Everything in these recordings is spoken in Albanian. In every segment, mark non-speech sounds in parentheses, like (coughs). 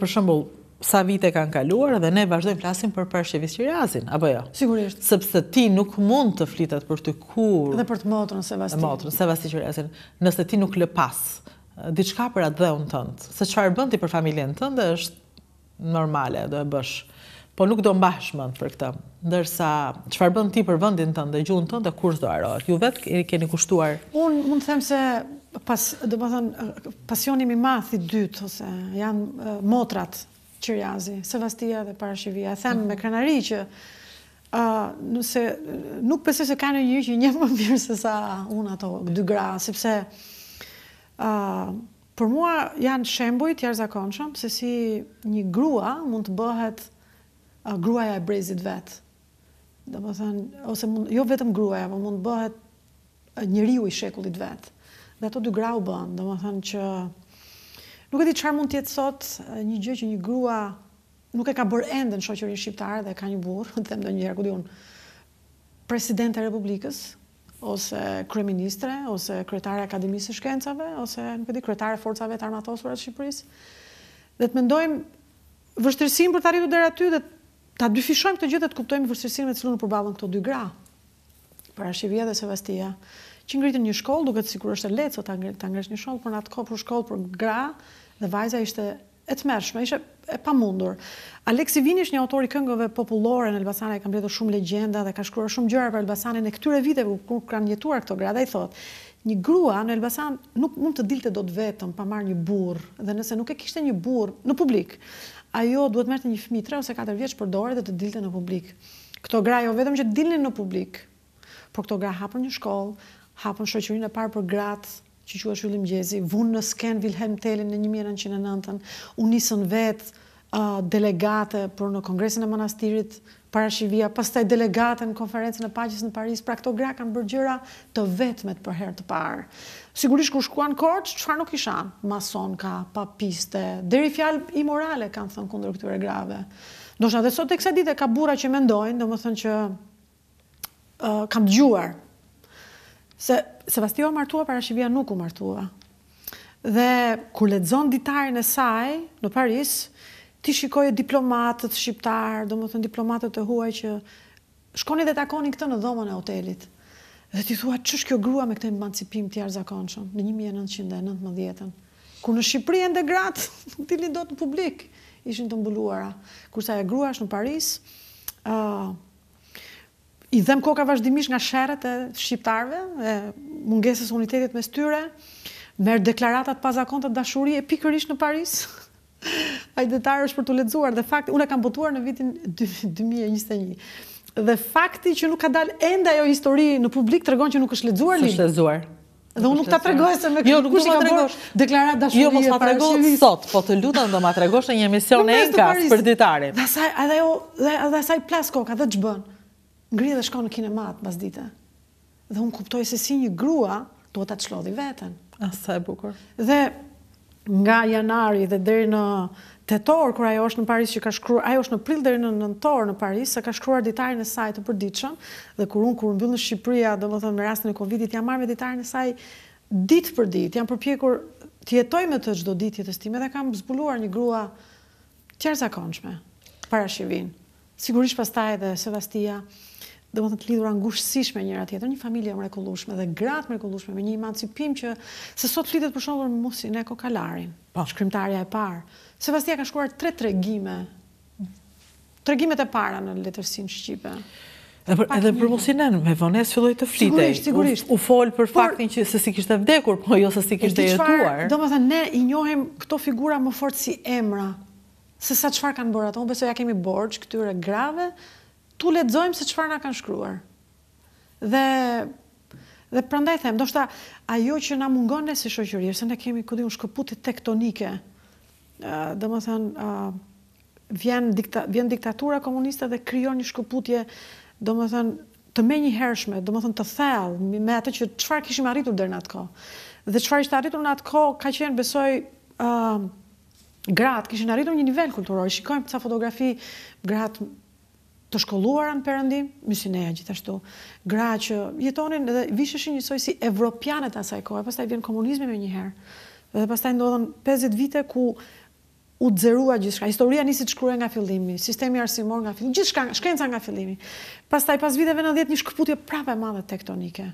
Për shëmbull, sa vite kanë kaluar dhe ne vazhdojmë flasim për përshjevis që razin, apo jo? Sigurisht. Sëpse ti nuk mund të flitet për të kur... Dhe për të motrën se vasti. Dhe motrën se vasti që razin, nëse ti nuk lë pas, diçka për atë dhe unë tëndë. Se qëfarë bëndi për familjen tëndë, është normale, dhe bësh po nuk do mbash mend për këtë. Ndërsa çfarë bën ti për vendin tënd, dhe gjuhën tënde kur zdo arot? Ju vet keni keni kushtuar. Un mund të them se pas, do të thënë, i madh i dytë ose janë motrat qërjazi, Sevastia dhe Parashivia. Them mm -hmm. me mhm. kanari që ë uh, nëse nuk pse se kanë një që një më mirë se sa un ato dy gra, sepse ë uh, Për mua janë të jashtëzakonshëm se si një grua mund të bëhet gruaja e brezit vetë. Dhe më thënë, ose mund, jo vetëm gruaja, më po mund bëhet njëriu i shekullit vetë. Dhe ato dy gra u bënë, dhe më thënë që nuk e di qarë mund tjetë sot një gjë që një grua nuk e ka bërë endë në shoqërin shqiptare dhe ka një burë, (laughs) të them do njëherë, këtë unë, presidente Republikës, ose kreministre, ose kretare Akademisë Shkencave, ose nuk e di kretare forcave të armatosurat Shqipërisë. Dhe të mendojmë vështërsim për të arritur dhe aty dhe ta dyfishojmë këtë gjithë dhe të kuptojmë vërstërsinë me cilu në përbalën këto dy gra, para Shivia dhe Sevastia, që ngritën një shkollë, duke të sikur është e letë, sot ta ngritë një shkollë, por në atë ko për shkollë për gra dhe vajza ishte e të mershme, ishte e pamundur. Aleksi Vini është një autor i këngëve popullore në Elbasan, e ka mbledhur shumë legjenda dhe ka shkruar shumë gjëra për Elbasanin e këtyre viteve ku kanë jetuar këto gra, ai thotë, një grua në Elbasan nuk mund të dilte të vetëm pa marrë një burr, dhe nëse nuk e kishte një burr në publik, ajo duhet merrte një fëmijë 3 ose 4 vjeç për dorë dhe të dilte në publik. Këto gra jo vetëm që dilnin në publik, por këto gra hapën një shkollë, hapën shoqërinë e parë për gratë që quash Yllim Gjezi, vunë në sken Vilhelm Tellin në 1909, u nisën vetë uh, delegate për në Kongresin e Manastirit parashivia, pastaj delegatën konferencën e paqes në Paris, pra këto gra kanë bërë gjëra të vetmet për herë të parë. Sigurisht kur shkuan Korç, çfarë nuk isha, Mason ka, papiste, deri fjalë imorale kanë thënë kundër këtyre grave. Do shna dhe sot e kësa dite ka bura që mendojnë, do më thënë që kam gjuar. Se Sebastio martua, parashivia nuk u martua. Dhe kur ledzon ditarën e saj në Paris, në Paris, ti shikoje diplomatët shqiptarë, do më thënë diplomatët e huaj që shkoni dhe takoni këtë në dhomën e hotelit. Dhe ti thua, që shkjo grua me këtë emancipim tjarë zakonëshëm në 1919-ën? në Shqipëri e ndë gratë, ti do të publik, ishin të mbuluara. Kursa e grua është në Paris, i dhem koka vazhdimisht nga shërët e shqiptarve, e mungesës unitetit me styre, merë deklaratat pazakon të dashurie pikërish në Paris, (laughs) detarë është për të ledzuar dhe fakti, unë e kam botuar në vitin 2021 dhe fakti që nuk ka dalë ende ajo histori në publik tregon që nuk është lexuar li. Është lexuar. Dhe unë nuk ta tregoj se me jo, kush i ka tregosh deklaratë dashurie. Jo, mos ta tregoj sot, po të lutem do ma tregosh në një emision enkas për ditarin. Dhe sa edhe ajo dhe edhe sa plas koka dhe ç'bën. Ngri dhe shkon në kinemat pas dite. Dhe unë kuptoj se si një grua duhet ta çlodhi veten. Asa ah, bukur. Dhe nga janari dhe deri në tetor kur ajo është në Paris që ka shkruar, ajo është në prill deri në nëntor në Paris, se ka shkruar ditarin e saj të përditshëm dhe kur unë, kur bëllë në më domethënë me rastin e Covidit jam marrë me ditarin e saj ditë për ditë, jam përpjekur të jetoj me të çdo ditë jetës time dhe kam zbuluar një grua të jashtëzakonshme para Shivin. Sigurisht pastaj edhe Sevastia, dhe më të lidhura ngushësishme njëra tjetër, një familje mrekullushme dhe gratë mrekullushme me një emancipim që se sot lidhet për shumë me musin e kokalarin, po. shkrymtarja e parë. Se pas ka shkuar tre tregime, tregimet e para në letërsin Shqipe. Dhe për, edhe për musinën, me vones filloj të flitej, Sigurisht, sigurisht. U, u fol për, faktin që se si kishte vdekur, po jo se si kishte jetuar. Do më ne i njohem këto figura më fort si emra, se sa qëfar kanë bërë ato. Unë besoj, ja kemi borç këtyre grave, tu ledzojmë se qëfar na kanë shkruar. Dhe... Dhe prandaj them, do shta ajo që na mungon ne si shoqëri, se ne kemi kodin shkëputje tektonike. ë do të them, vjen diktatura, vjen diktatura komuniste dhe krijon një shkëputje, do të them, të menjëhershme, do të të thellë me atë që çfarë kishim arritur deri në atë kohë. Dhe çfarë ishte arritur në atë kohë, ka qenë besoj ë uh, gratë kishin arritur një nivel kulturor. Shikojmë ca fotografi gratë të shkolluara në perëndim, misioneja gjithashtu, gra që jetonin dhe vishëshin njësoj si evropianet asaj kohë, pastaj vjen komunizmi më njëherë. Dhe pastaj ndodhen 50 vite ku u xerua gjithçka. Historia nisi të shkruhej nga fillimi, sistemi arsimor nga fillimi, gjithçka, shkenca nga fillimi. Pastaj pas viteve në një shkëputje prapë e madhe tektonike.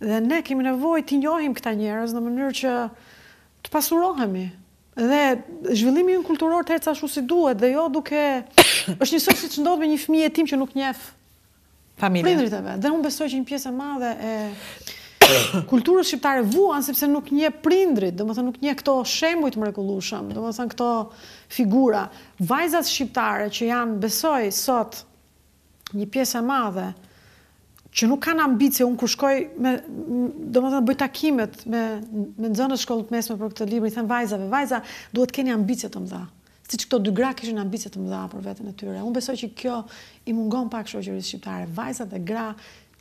Dhe ne kemi nevojë të njohim këta njerëz në mënyrë që të pasurohemi, Dhe zhvillimi në kulturor të ecashu si duhet dhe jo duke... (coughs) është njësoj si që ndodhë me një fëmije tim që nuk njef familje. e Dhe unë besoj që një pjesë e madhe e (coughs) kulturës shqiptare vuan sepse nuk nje prindrit, do më nuk nje këto shembojt mrekulushëm, do më këto figura. Vajzat shqiptare që janë besoj sot një pjesë e madhe që nuk kanë ambicje, unë kur shkoj, me, do më të bëj takimet me, me nëzënë e shkollë të mesme për këtë libri, i thënë vajzave, vajza duhet keni ambicje të mëdha. Si që këto dy gra kishën ambicje të mëdha për vetën e tyre. Unë besoj që kjo i mungon pak shoqërisë shqiptare, vajza dhe gra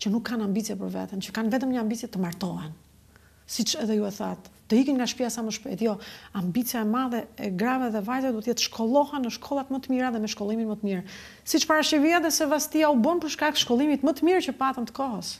që nuk kanë ambicje për vetën, që kanë vetëm një ambicje të martohen. Si që edhe ju e thatë, të ikin nga shpia sa më shpejt. Jo, ambicia e madhe e grave dhe vajzave duhet të shkollohen në shkollat më të mira dhe me shkollimin më të mirë. Siç parashikova dhe Sevastia u bën për shkak të shkollimit më të mirë që patën të kohës.